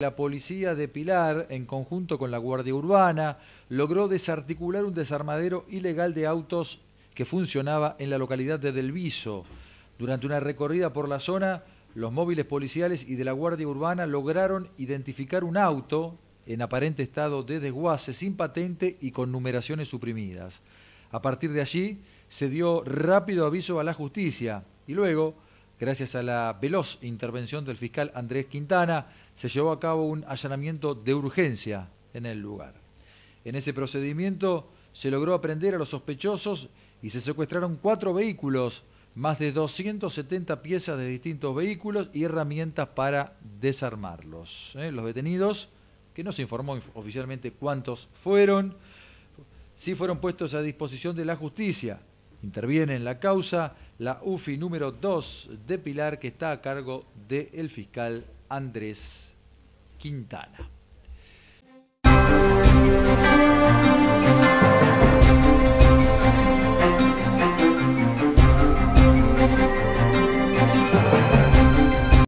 La policía de Pilar, en conjunto con la Guardia Urbana, logró desarticular un desarmadero ilegal de autos que funcionaba en la localidad de Delviso. Durante una recorrida por la zona, los móviles policiales y de la Guardia Urbana lograron identificar un auto en aparente estado de desguace, sin patente y con numeraciones suprimidas. A partir de allí, se dio rápido aviso a la justicia y luego Gracias a la veloz intervención del fiscal Andrés Quintana, se llevó a cabo un allanamiento de urgencia en el lugar. En ese procedimiento se logró aprender a los sospechosos y se secuestraron cuatro vehículos, más de 270 piezas de distintos vehículos y herramientas para desarmarlos. ¿eh? Los detenidos, que no se informó oficialmente cuántos fueron, sí fueron puestos a disposición de la justicia. Interviene en la causa la UFI número 2 de Pilar que está a cargo del fiscal Andrés Quintana.